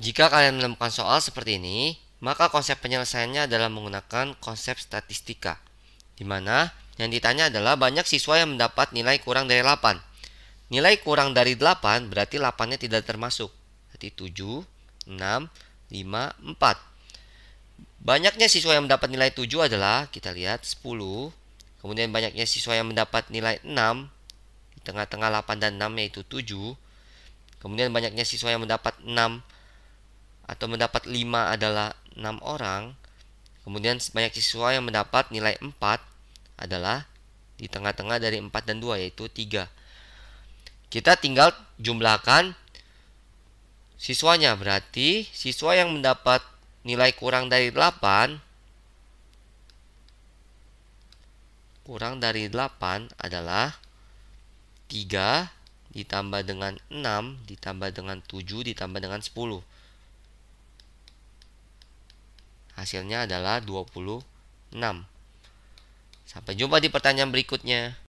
Jika kalian menemukan soal seperti ini, maka konsep penyelesaiannya adalah menggunakan konsep statistika, di mana yang ditanya adalah banyak siswa yang mendapat nilai kurang dari 8. Nilai kurang dari 8 berarti 8-nya tidak termasuk, berarti 7, 6, 5, 4. Banyaknya siswa yang mendapat nilai 7 adalah, kita lihat, 10. Kemudian banyaknya siswa yang mendapat nilai 6, di tengah-tengah 8 dan 6 yaitu 7. Kemudian banyaknya siswa yang mendapat 6, atau mendapat 5 adalah 6 orang, kemudian sebanyak siswa yang mendapat nilai 4 adalah di tengah-tengah dari 4 dan 2 yaitu 3. Kita tinggal jumlahkan siswanya berarti siswa yang mendapat nilai kurang dari 8 kurang dari 8 adalah 3 ditambah dengan 6 ditambah dengan 7 ditambah dengan 10. Hasilnya adalah 26. Sampai jumpa di pertanyaan berikutnya.